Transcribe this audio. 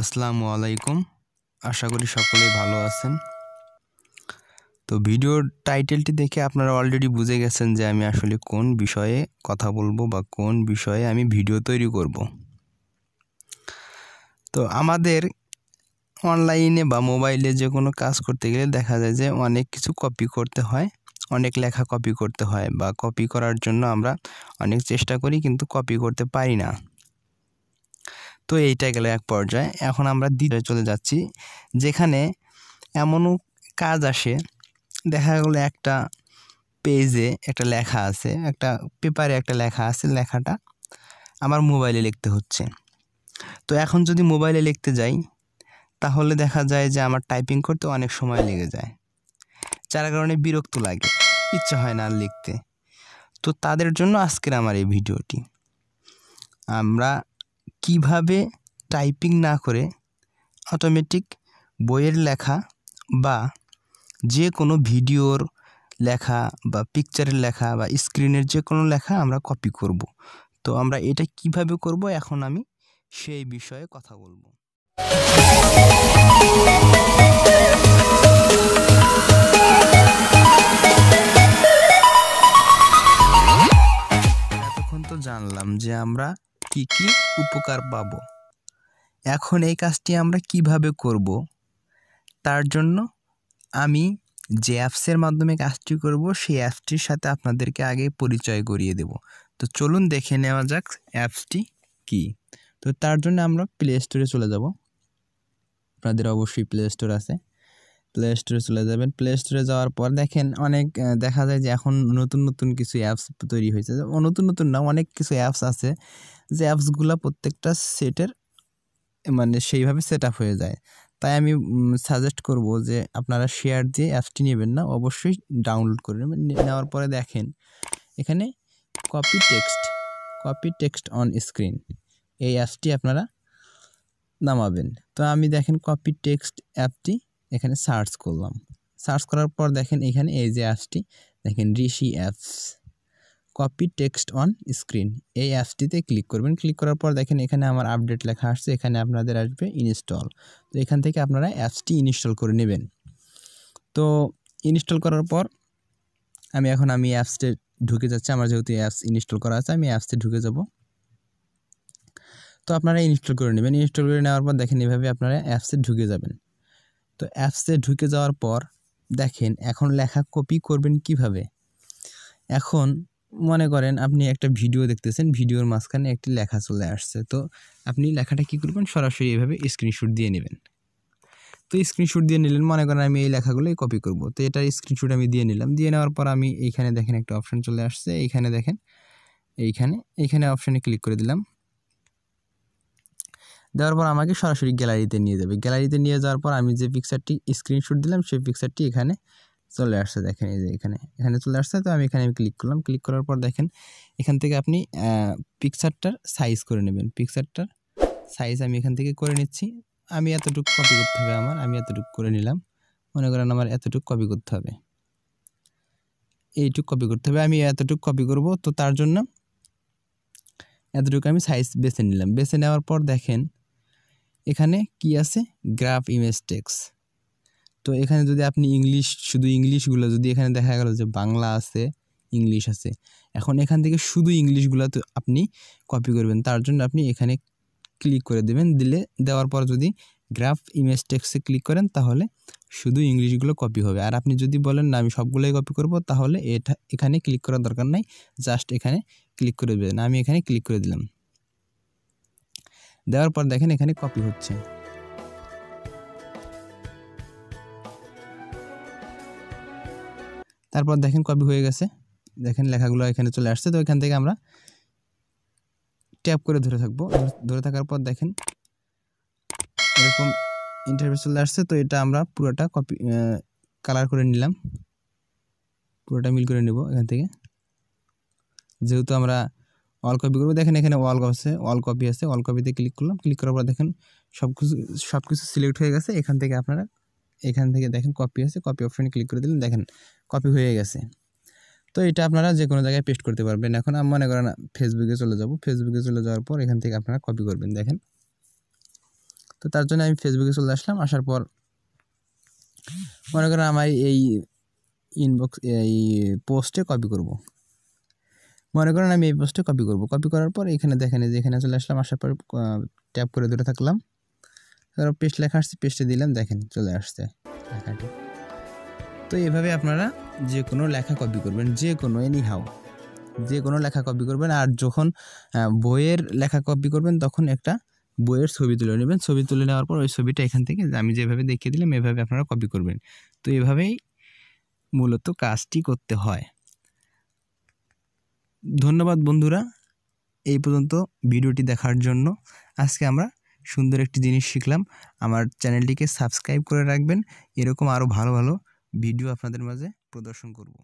আসসালামু আলাইকুম আশা করি সকলেই ভালো আছেন তো ভিডিওর টাইটেলটি দেখে আপনারা অলরেডি বুঝে গেছেন যে আমি আসলে কোন বিষয়ে কথা বলবো বা কোন বিষয়ে আমি ভিডিও তৈরি করব তো আমাদের অনলাইনে বা মোবাইলে যে কোনো কাজ করতে গেলে দেখা যায় যে অনেক কিছু কপি করতে হয় অনেক লেখা কপি করতে হয় বা কপি করার জন্য আমরা অনেক চেষ্টা করি কিন্তু কপি করতে পারি না তো এইটা গেল এক পর্যায়ে এখন আমরা দ্বিতীয় চলে যাচ্ছি যেখানে এমনও কাজ আসে দেখা গেল একটা পেজে একটা লেখা আছে একটা পেপারে একটা লেখা আছে লেখাটা আমার মোবাইলে লিখতে হচ্ছে তো এখন যদি মোবাইলে লিখতে যাই তাহলে দেখা যায় যে আমার টাইপিং করতে অনেক সময় লেগে যায় যার কারণে বিরক্ত লাগে ইচ্ছা হয় না লিখতে তো তাদের জন্য আজকের আমার এই ভিডিওটি আমরা কিভাবে টাইপিং না করে অটোমেটিক বইয়ের লেখা বা যে কোনো ভিডিওর লেখা বা পিকচারের লেখা বা স্ক্রিনের যে কোনো লেখা আমরা কপি করব। তো আমরা এটা কিভাবে করব এখন আমি সেই বিষয়ে কথা বলবো কি কি উপকার পাব এখন এই কাজটি আমরা কিভাবে করব তার জন্য আমি যে অ্যাপসের মাধ্যমে কাজটি করব সেই অ্যাপসটির সাথে আপনাদেরকে আগে পরিচয় করিয়ে দেব তো চলুন দেখে নেওয়া যাক অ্যাপসটি কি তো তার জন্য আমরা প্লে স্টোরে চলে যাব আপনাদের অবশ্যই প্লে স্টোর আছে প্লে স্টোরে চলে যাবেন প্লে স্টোরে যাওয়ার পর দেখেন অনেক দেখা যায় যে এখন নতুন নতুন কিছু অ্যাপস তৈরি হয়েছে নতুন নতুন না অনেক কিছু অ্যাপস আছে যে অ্যাপসগুলো প্রত্যেকটা সেটের মানে সেইভাবে সেট আপ হয়ে যায় তাই আমি সাজেস্ট করব যে আপনারা শেয়ার দিয়ে অ্যাপসটি নেবেন না অবশ্যই ডাউনলোড করে নেবেন নেওয়ার পরে দেখেন এখানে copy text copy text on screen এই অ্যাপসটি আপনারা নামাবেন তো আমি দেখেন কপি টেক্সট অ্যাপটি এখানে সার্চ করলাম সার্চ করার পর দেখেন এখানে এই যে অ্যাপসটি দেখেন Rishi apps copy text on screen এই অ্যাপসটিতে ক্লিক করবেন ক্লিক করার পর দেখেন এখানে আমার আপডেট লেখা আসছে এখানে আপনাদের আসবে ইনস্টল তো এখান থেকে আপনারা অ্যাপসটি ইনস্টল করে নেবেন তো ইনস্টল করার পর আমি এখন আমি অ্যাপসটি ঢুকে যাচ্ছি আমার যেহেতু অ্যাপস ইনস্টল করা আছে আমি অ্যাপসে ঢুকে যাব তো আপনারা ইনস্টল করে নেবেন ইনস্টল করে নেওয়ার পর দেখেন এভাবে আপনারা অ্যাপসে ঢুকে যাবেন তো অ্যাপসে ঢুকে যাওয়ার পর দেখেন এখন লেখা কপি করবেন কিভাবে এখন মনে করেন আপনি একটা ভিডিও দেখতেছেন ভিডিওর মাঝখানে একটি লেখা চলে আসছে তো আপনি লেখাটা কী করবেন সরাসরি এভাবে স্ক্রিনশট দিয়ে নেবেন তো স্ক্রিনশট দিয়ে নিলেন মনে করেন আমি এই লেখাগুলোই কপি করব তো এটা স্ক্রিনশট আমি দিয়ে নিলাম দিয়ে নেওয়ার পর আমি এইখানে দেখেন একটা অপশান চলে আসছে এইখানে দেখেন এইখানে এইখানে অপশানে ক্লিক করে দিলাম দেওয়ার পর আমাকে সরাসরি গ্যালারিতে নিয়ে যাবে গ্যালারিতে নিয়ে যাওয়ার পর আমি যে পিকচারটি স্ক্রিনশট দিলাম সেই পিকচারটি এখানে চলে আসছে দেখেন এই যে এখানে এখানে চলে আসছে তো আমি এখানে আমি ক্লিক করলাম ক্লিক করার পর দেখেন এখান থেকে আপনি পিকচারটার সাইজ করে নেবেন পিকচারটার সাইজ আমি এখান থেকে করে নিচ্ছি আমি এতটুকু কপি করতে হবে আমার আমি এতটুকু করে নিলাম মনে করেন আমার এতটুকু কপি করতে হবে এইটুকু কপি করতে হবে আমি এতটুকু কপি করব তো তার জন্য এতটুকু আমি সাইজ বেছে নিলাম বেছে নেওয়ার পর দেখেন এখানে কি আছে গ্রাফ ইমেজ টেক্স তো এখানে যদি আপনি ইংলিশ শুধু ইংলিশগুলো যদি এখানে দেখা গেল যে বাংলা আছে ইংলিশ আছে এখন এখান থেকে শুধু ইংলিশগুলো তো আপনি কপি করবেন তার জন্য আপনি এখানে ক্লিক করে দেবেন দিলে দেওয়ার পর যদি গ্রাফ ইমেজ টেক্সে ক্লিক করেন তাহলে শুধু ইংলিশগুলো কপি হবে আর আপনি যদি বলেন না আমি সবগুলোই কপি করব তাহলে এটা এখানে ক্লিক করার দরকার নাই জাস্ট এখানে ক্লিক করে দেবেন আমি এখানে ক্লিক করে দিলাম দেওয়ার পর দেখেন এখানে কপি হচ্ছে তারপর দেখেন কপি হয়ে গেছে দেখেন লেখাগুলো এখানে চলে আসছে তো এখান থেকে আমরা ট্যাপ করে ধরে থাকবো ধরে থাকার পর দেখেন এরকম ইন্টারভিউ চলে আসছে তো এটা আমরা পুরোটা কপি কালার করে নিলাম পুরোটা মিল করে নেব এখান থেকে যেহেতু আমরা অল কপি করবো দেখেন এখানে অল আছে অল কপি আছে অল কপিতে ক্লিক করলাম ক্লিক করার পর দেখেন সব কিছু সব কিছু সিলেক্ট হয়ে গেছে এখান থেকে আপনারা এখান থেকে দেখেন কপি আছে কপি অপশানে ক্লিক করে দিলেন দেখেন কপি হয়ে গেছে তো এটা আপনারা যে কোনো জায়গায় পেস্ট করতে পারবেন এখন আমি মনে করেন ফেসবুকে চলে যাব ফেসবুকে চলে যাওয়ার পর এখান থেকে আপনারা কপি করবেন দেখেন তো তার জন্য আমি ফেসবুকে চলে আসলাম আসার পর মনে করেন আমার এই ইনবক্স এই পোস্টে কপি করব মনে করেন আমি এই পোস্টে কপি করব কপি করার পর এখানে দেখেন যে এখানে চলে আসলাম আসার পর ট্যাপ করে দূরে থাকলাম তারপর পেস্ট লেখা আসছে পেস্টে দিলাম দেখেন চলে আসছে লেখাটি তো এভাবে আপনারা যে কোনো লেখা কপি করবেন যে কোনো এনি হাও যে কোনো লেখা কপি করবেন আর যখন বইয়ের লেখা কপি করবেন তখন একটা বইয়ের ছবি তুলে নেবেন ছবি তুলে নেওয়ার পর ওই ছবিটা এখান থেকে আমি যেভাবে দেখিয়ে দিলাম এভাবে আপনারা কপি করবেন তো এভাবেই মূলত কাজটি করতে হয় ধন্যবাদ বন্ধুরা এই পর্যন্ত ভিডিওটি দেখার জন্য আজকে আমরা সুন্দর একটি জিনিস শিখলাম আমার চ্যানেলটিকে সাবস্ক্রাইব করে রাখবেন এরকম আরও ভালো ভালো ভিডিও আপনাদের মাঝে প্রদর্শন করব